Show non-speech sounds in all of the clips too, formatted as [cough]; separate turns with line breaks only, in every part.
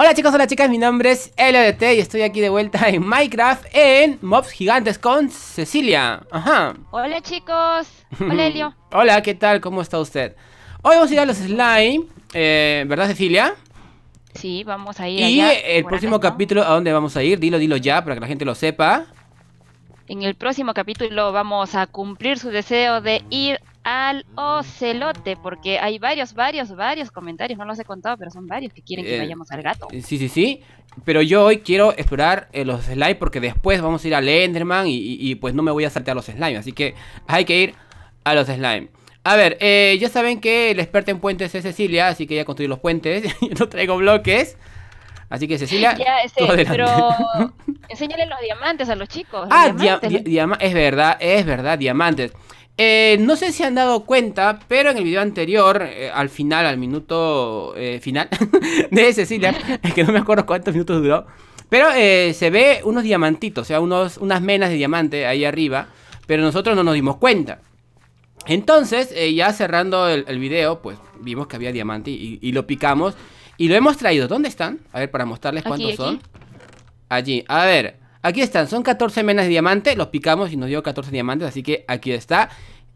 Hola chicos, hola chicas, mi nombre es LDT y estoy aquí de vuelta en Minecraft en Mobs Gigantes con Cecilia. Ajá.
Hola chicos. Hola Elio.
[laughs] hola, ¿qué tal? ¿Cómo está usted? Hoy vamos a ir a los slime, eh, ¿verdad Cecilia?
Sí, vamos a ir Y el
próximo capítulo, ¿a dónde vamos a ir? Dilo, dilo ya para que la gente lo sepa.
En el próximo capítulo vamos a cumplir su deseo de ir al mm. ocelote, porque hay varios, varios, varios comentarios, no los he contado, pero son varios que quieren que eh, vayamos al gato.
Eh, sí, sí, sí, pero yo hoy quiero explorar eh, los slimes porque después vamos a ir al Enderman y, pues no me voy a saltear los slimes, así que hay que ir a los slimes. A ver, ya saben que el experto en puentes es Cecilia, así que ya construí los puentes, [laughs] no traigo bloques. Así que Cecilia, pero [laughs]
enséñale los diamantes a los chicos. ah,
es verdad, es verdad, diamantes. Eh, no sé si han dado cuenta, pero en el video anterior, eh, al final, al minuto eh, final [laughs] de Cecilia, [laughs] que no me acuerdo cuántos minutos duró, pero se ve unos diamantitos, o sea, unos, unas menas de diamante ahí arriba, pero nosotros no nos dimos cuenta. Entonces, ya cerrando el, video, pues vimos que había diamante y, lo picamos y lo hemos traído. ¿Dónde están? A ver, para mostrarles cuántos son. Allí, a ver, Aquí están, son 14 menas de diamante, los picamos y nos dio 14 diamantes, así que aquí está.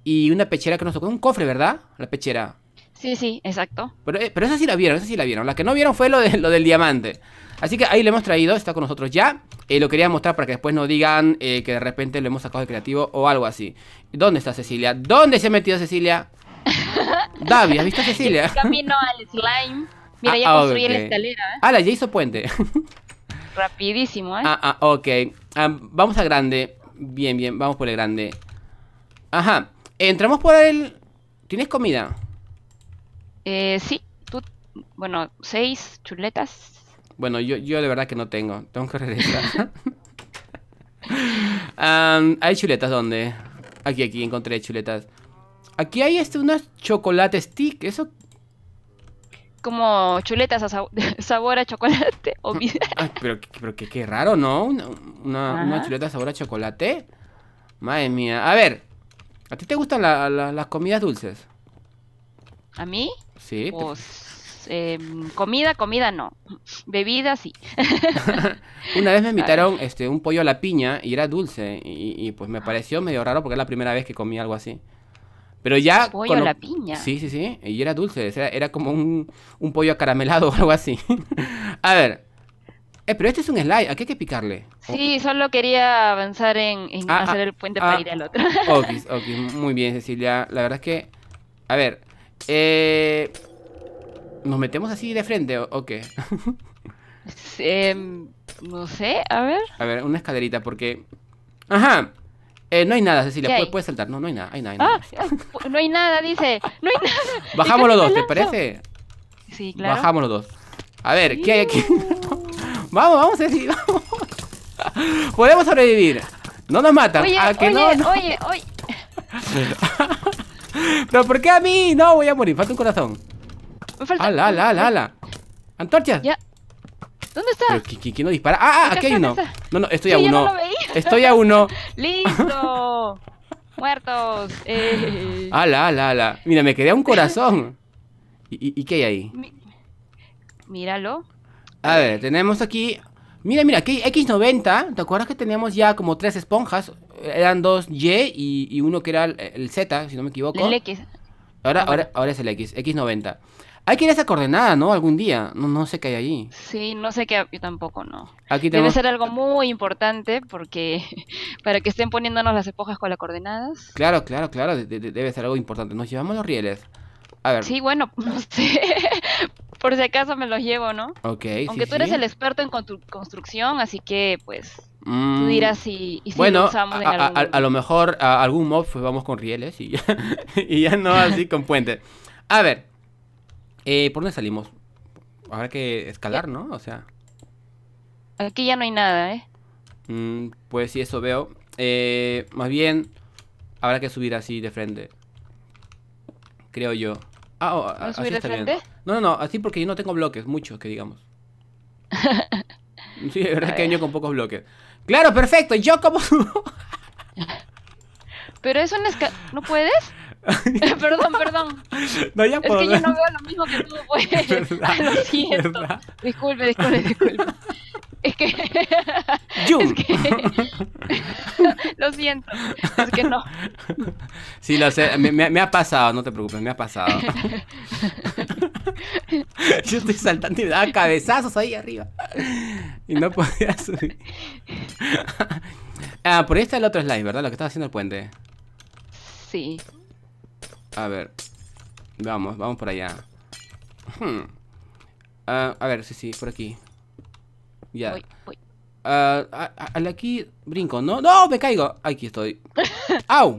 Y una pechera que nos tocó, un cofre, ¿verdad? La pechera.
Sí, sí, exacto.
Pero, eh, pero esa sí la vieron, esa sí la vieron. La que no vieron fue lo, lo del diamante. Así que ahí lo hemos traído, está con nosotros ya. Eh, lo quería mostrar para que después no digan eh, que de repente lo hemos sacado de creativo o algo así. ¿Dónde está Cecilia? ¿Dónde se ha metido Cecilia? [laughs] Davi, ¿has visto a Cecilia?
Camino al slime. Mira, [laughs] ya ah, construí la escalera. Ah, la ya
hizo puente. [laughs]
Rapidísimo, ¿eh? Ah,
ah, ok. Ah, vamos a grande. Bien, bien, vamos por el grande. Ajá. Entramos por el... ¿Tienes comida?
Eh, sí. Tú... Bueno, seis chuletas.
Bueno, yo, yo de verdad que no tengo. Tengo que regresar. [laughs] [laughs] ¿Hay chuletas dónde? Aquí, aquí, encontré chuletas. Aquí hay este, unos chocolate stick. ¿Eso
como chuletas a [laughs] sabor a chocolate.
O ah, ah, pero, pero que, raro, ¿no? Una, una, a chuleta sabor a chocolate. Madre mía. A ver, ¿a ti te gustan las comidas dulces?
¿A mí? Sí. Pues, em, comida, comida no. Bebida, sí.
[laughs] una vez me invitaron este, un pollo a la piña y era dulce. Y, y pues me pareció medio raro porque es la primera vez que comí algo así. Pero ya. la piña. Sí, sí, sí. Y era dulce. Era, era como un, pollo acaramelado [laughs] o algo así. a ver. Eh, pero este es un slide. ¿A qué hay que picarle? Sí,
solo quería avanzar en, ah, hacer ah, el puente ah, para ir al otro. ok,
[laughs] ok. Muy bien, Cecilia. La verdad es que. A ver. Eh. ¿Nos metemos así de frente o, qué?
[laughs] eh, no sé, a ver.
A ver, una escalerita, porque. Ajá. Eh, no hay nada, Cecilia, puedes, saltar. No, no hay nada, hay nada. Hay nada.
Ah, eh, no hay nada, dice. No hay nada. [laughs] Bajamos los dos, ¿te parece? Sí, claro. Bajamos
los dos. A ver, ¿qué hay aquí? [laughs] vamos, vamos, Cecilia [laughs] Podemos sobrevivir. No nos matan. Oye, ah, oye, no, oye, Pero ¿por qué a mí? No, voy a morir. Falta un corazón.
Me falta. Ala, ala, ala, ala. Antorchas. ¿Dónde está?
¿Quién no dispara? Ah, ah aquí hay uno. No, no, estoy a uno. no lo Estoy a uno. [laughs]
¡Listo! ¡Muertos! Eh.
¡Ala, ala, ala! Mira, me quedé un corazón. ¿Y, qué hay ahí? Míralo. A ver, tenemos aquí... Mira, mira, aquí X90, ¿te acuerdas que teníamos ya como tres esponjas? Eran dos Y y, uno que era el, Z, si no me equivoco. El X. Ahora, ahora, ahora es el X, X90. Hay que ir a esa coordenada, ¿no? Algún día. No, sé qué hay allí.
Sí, no sé qué. Yo tampoco, no.
Aquí Debe ser
algo muy importante porque [laughs] para que estén poniéndonos las espojas con las coordenadas.
Claro, claro, claro. debe ser algo importante. Nos llevamos los rieles. A ver. Sí,
bueno, [laughs] no sé. Por si acaso me los llevo, ¿no?
Ok. Aunque tú eres el
experto en construcción, así que pues
tú mm, dirás si, bueno, a, lo mejor algún mob pues vamos con rieles y ya, [laughs] y ya no así con puente. A ver, eh, ¿Por dónde salimos? Habrá que escalar, ¿no? O sea.
Aquí ya no hay nada, ¿eh?
Mm, pues sí, eso veo. Eh, más bien, habrá que subir así de frente. Creo yo. Ah, oh, así subir de frente? No, no, no, así porque yo no tengo bloques, muchos que digamos. [laughs] sí, de verdad es que yo con pocos bloques. Claro, perfecto, yo como...
[laughs] Pero eso ¿No puedes? ¿No puedes? [laughs] perdón, perdón.
[laughs] es que yo no
veo lo mismo que tú, pues. [laughs] Ah, lo siento. Disculpe, disculpe, disculpe. Es que... lo siento. Es que no.
Sí, lo sé. Me, me ha pasado, no te preocupes, me ha pasado. yo estoy saltando y me daba cabezazos ahí arriba. Y no podía subir. ah, por ahí está el otro slide, ¿verdad? Lo que estaba haciendo el puente. Sí. A ver. Vamos, vamos por allá. Hmm. Ah, a ver, sí, sí, por aquí. Ya. Voy, voy. Ah, aquí brinco, ¿no? ¡No! ¡Me caigo! Aquí estoy. [laughs] ¡Au!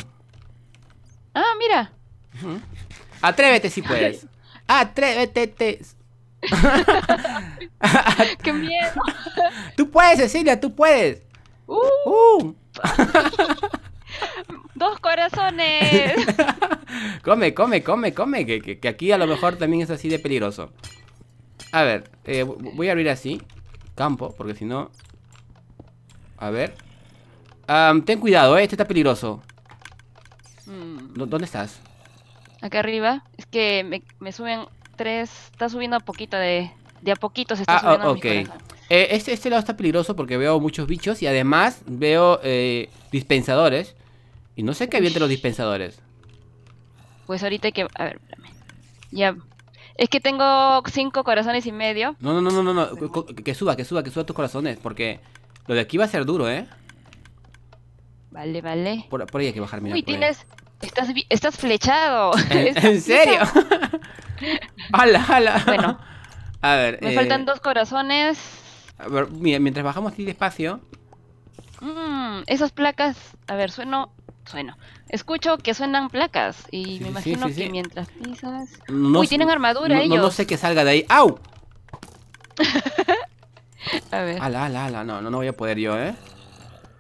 Ah, mira. Atrévete si puedes. [laughs] Atrévete. [laughs] ¡Qué miedo! ¡Tú puedes, Cecilia! ¡Tú puedes! ¡Uh! uh
dos corazones.
[laughs] come, come, come, come, que, aquí a lo mejor también es así de peligroso. A ver, eh, voy a abrir así, campo, porque si no... A ver. ten cuidado, eh, este está peligroso. Mm. ¿Dónde estás?
Acá arriba. Es que me, suben tres... Está subiendo a poquito de... De a poquitos se está ah, ah, subiendo
eh, este, este lado está peligroso porque veo muchos bichos y además veo dispensadores. Y no sé qué había entre los dispensadores.
Pues ahorita hay que... A ver, espérame. Ya. Es que tengo cinco corazones y medio.
No, no, no, no, no. Que suba, que suba, que suba tus corazones. Porque lo de aquí va a ser duro, ¿eh? Vale, vale. Por, ahí hay que bajar, mira. Uy, tienes...
Estás, flechado. [laughs] ¿En, serio?
¡Hala, [laughs] hala! Bueno. A ver. Me faltan eh,
dos corazones.
A ver, mientras bajamos así despacio.
Mmm, esas placas. A ver, sueno sueno. Escucho que suenan placas y me imagino que mientras pisas.
Uy, tienen armadura ahí. ellos. No, no, sé que salga de ahí. ¡Au! [laughs] a ver. Ala, ala, ala. No, no, no voy a poder yo, ¿eh?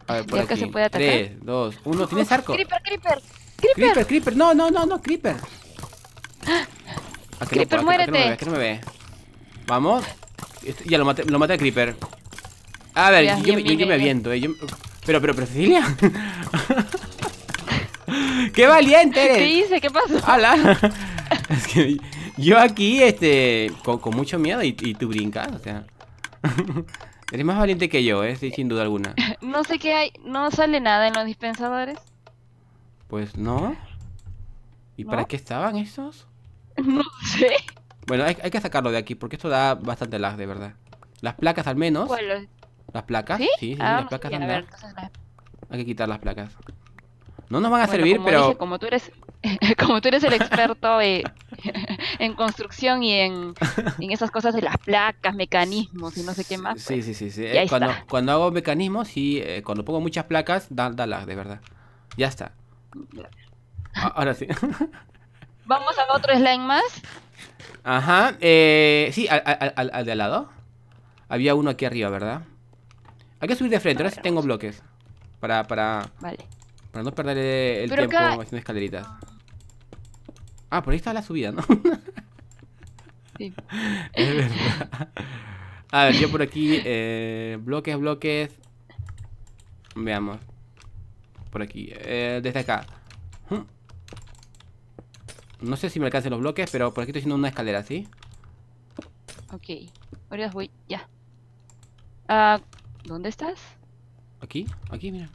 A ver, por aquí. 3, 2, 1. ¿Tienes arco?
Creeper, creeper.
Creeper, creeper. creeper. No, no, no, no, creeper. Ah, creeper, muérete. no me ve? Vamos. Ya lo maté, lo maté a creeper. A ver, yo, me aviento, ¿eh? Yo... Pero, pero, pero, Cecilia. [laughs] ¡Qué valiente eres! ¿Qué
hice? ¿Qué pasó? ¡Hala! [laughs]
[laughs] Es que yo aquí, este, con, mucho miedo y, tú brincas, o sea. [laughs] eres más valiente que yo, ¿eh? sin duda alguna.
No sé qué hay, no sale nada en los dispensadores.
Pues no. ¿Y para qué estaban esos? No sé. Bueno, hay, que sacarlo de aquí porque esto da bastante lag, de verdad. Las placas al menos. Las placas, sí, ah, las placas Hay que quitar las placas. No nos van a servir, pero... como,
tú eres, [laughs] como tú eres el experto eh, [laughs] en construcción y en, esas cosas de las placas, mecanismos y no sé qué más. sí,
pues, sí, sí. sí. Eh, cuando, cuando, hago mecanismos y eh, cuando pongo muchas placas, dalas, da de verdad. Ya está. Ahora sí. [laughs]
¿Vamos a otro slime más?
Ajá. sí, al, al, de al lado. Había uno aquí arriba, ¿verdad? Hay que subir de frente, ahora sí tengo bloques. Para, para... Vale. Para no perder eh, el tiempo haciendo escaleritas. Ah, por ahí está la subida, ¿no? [laughs] sí. [laughs] Es verdad. A ver, yo por aquí, eh, bloques, bloques. Veamos. Por aquí, eh, desde acá. Hm. No sé si me alcancen los bloques, pero por aquí estoy haciendo una escalera, ¿sí?
Ok, ahora voy, ya. Ah, ¿Dónde estás?
Aquí, aquí, mira.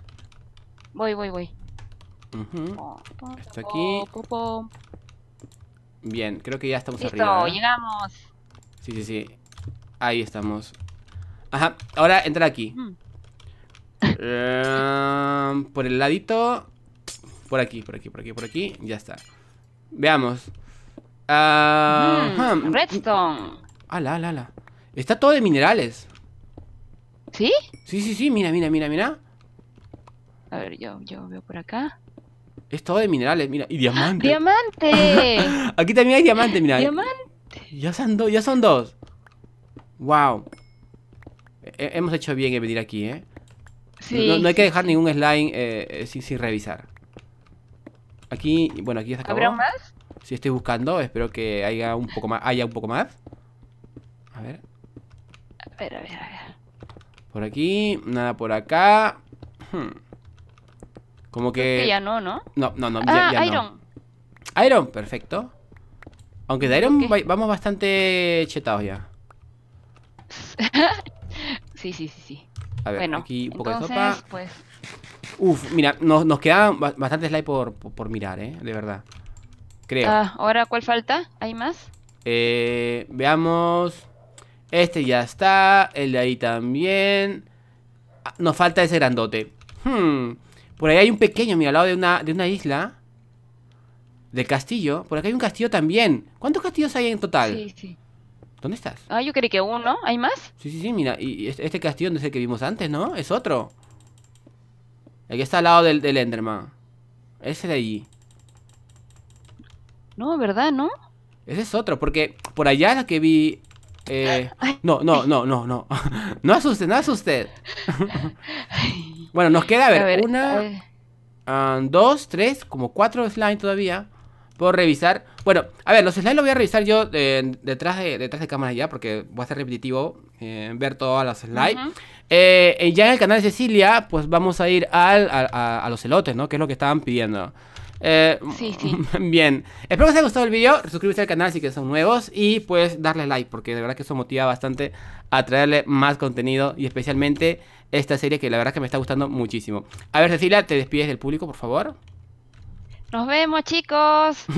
Voy, voy, voy. Esto aquí. Bien, creo que ya estamos arriba. Listo, ¿eh? llegamos. Sí, sí, sí. Ahí estamos. Ajá, ahora entra aquí. Mm. Em, por el ladito. Por aquí, por aquí, por aquí, por aquí. Ya está. Veamos. Ah, mm,
redstone.
Ala, ala, ala. Está todo de minerales. ¿Sí? Sí, sí, sí. Mira, mira, mira, mira. A ver, yo, yo veo por acá. Es todo de minerales, mira. Y diamante. ¡Ah, ¡Diamante! [laughs] Aquí también hay diamante, mira. ¡Diamante! Ya son, dos, ya ¡Wow! Eh, eh, hemos hecho bien en venir aquí, ¿eh? Sí, no, hay que dejar ningún slime eh, sin, revisar. Aquí, bueno, aquí ya se acabó. ¿Habrá más? Si estoy buscando. Espero que haya un poco más. Haya un poco más. A ver.
A ver, a ver, a ver.
Por aquí, nada por acá. Hmm. Como que... ya no, ¿no? No, no, no. ya, ah, Iron. Iron, perfecto. Aunque de Iron vamos bastante chetados ya.
[laughs] sí, sí, sí, sí. A ver, aquí un poco de sopa. Pues.
Uf, mira, nos, nos quedan bastantes slides por, mirar, ¿eh? De verdad. Creo. Ah,
Ahora, ¿cuál falta? ¿Hay más?
Eh, veamos. Este ya está. El de ahí también. Ah, nos falta ese grandote. Hmm. Por ahí hay un pequeño, mira, al lado de una, de una isla. Del castillo. Por acá hay un castillo también. ¿Cuántos castillos hay en total? Sí, sí. ¿Dónde estás?
Ah, yo creí que uno. ¿Hay más?
Sí, sí, sí, mira. Y este, este castillo no es el que vimos antes, ¿no? Es otro. El que está al lado del, Enderman. Ese de allí. No, ¿verdad? ¿No? Ese es otro, porque por allá la que vi... Eh... [laughs] no, no, no, no, no. [laughs] no asuste, no asuste. [laughs] Bueno, nos queda, a ver, una, eh. ah, dos, tres, como cuatro slides todavía por revisar. Bueno, a ver, los slides los voy a revisar yo eh, detrás, de, detrás de cámara ya, porque va a ser repetitivo eh, ver todas las slides. y ya en el canal de Cecilia, pues vamos a ir a, a, los elotes, ¿no? Que es lo que estaban pidiendo. Eh, sí, [laughs] sí. Bien. Espero que os haya gustado el video. Suscríbete al canal si que son nuevos. Y pues darle like, porque de verdad que eso motiva bastante a traerle más contenido. Y especialmente esta serie que la verdad que me está gustando muchísimo. A ver, Cecilia, te despides del público, por favor.
Nos vemos, chicos. [laughs]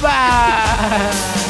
Bye. [laughs]